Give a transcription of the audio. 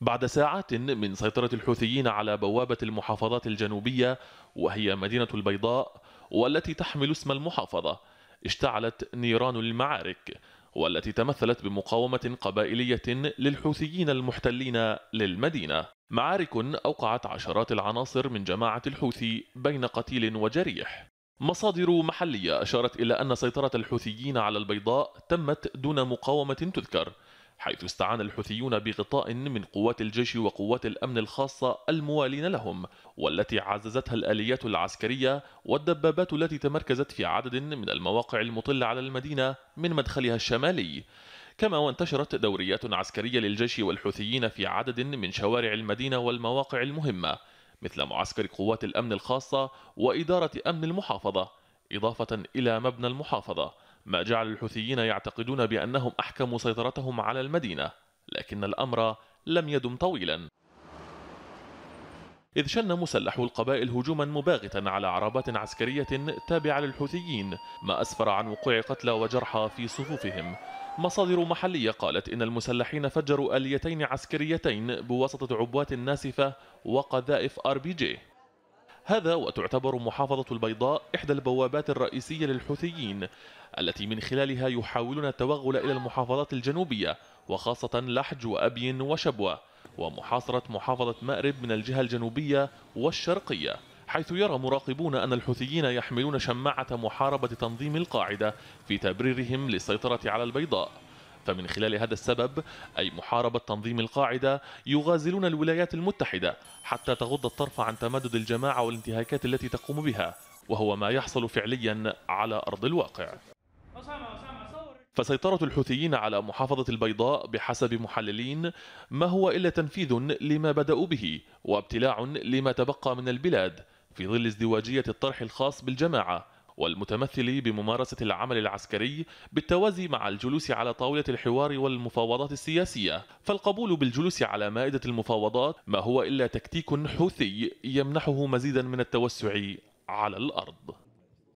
بعد ساعات من سيطرة الحوثيين على بوابة المحافظات الجنوبية وهي مدينة البيضاء والتي تحمل اسم المحافظة اشتعلت نيران المعارك والتي تمثلت بمقاومة قبائلية للحوثيين المحتلين للمدينة معارك أوقعت عشرات العناصر من جماعة الحوثي بين قتيل وجريح مصادر محلية أشارت إلى أن سيطرة الحوثيين على البيضاء تمت دون مقاومة تذكر حيث استعان الحوثيون بغطاء من قوات الجيش وقوات الأمن الخاصة الموالين لهم والتي عززتها الآليات العسكرية والدبابات التي تمركزت في عدد من المواقع المطلة على المدينة من مدخلها الشمالي كما وانتشرت دوريات عسكرية للجيش والحوثيين في عدد من شوارع المدينة والمواقع المهمة مثل معسكر قوات الأمن الخاصة وإدارة أمن المحافظة إضافة إلى مبنى المحافظة ما جعل الحوثيين يعتقدون بأنهم أحكموا سيطرتهم على المدينة لكن الأمر لم يدم طويلا إذ شن مسلح القبائل هجوما مباغتا على عربات عسكرية تابعة للحوثيين ما أسفر عن وقوع قتلى وجرحى في صفوفهم مصادر محلية قالت إن المسلحين فجروا آليتين عسكريتين بواسطة عبوات ناسفة وقذائف ار بي جي هذا وتعتبر محافظة البيضاء إحدى البوابات الرئيسية للحوثيين التي من خلالها يحاولون التوغل إلى المحافظات الجنوبية وخاصة لحج وأبين وشبوة ومحاصرة محافظة مأرب من الجهة الجنوبية والشرقية حيث يرى مراقبون أن الحوثيين يحملون شماعة محاربة تنظيم القاعدة في تبريرهم للسيطرة على البيضاء فمن خلال هذا السبب أي محاربة تنظيم القاعدة يغازلون الولايات المتحدة حتى تغض الطرف عن تمدد الجماعة والانتهاكات التي تقوم بها وهو ما يحصل فعليا على أرض الواقع فسيطرة الحوثيين على محافظة البيضاء بحسب محللين ما هو إلا تنفيذ لما بدأوا به وابتلاع لما تبقى من البلاد في ظل ازدواجية الطرح الخاص بالجماعة والمتمثل بممارسة العمل العسكري بالتوازي مع الجلوس على طاولة الحوار والمفاوضات السياسية فالقبول بالجلوس على مائدة المفاوضات ما هو إلا تكتيك حوثي يمنحه مزيدا من التوسع على الأرض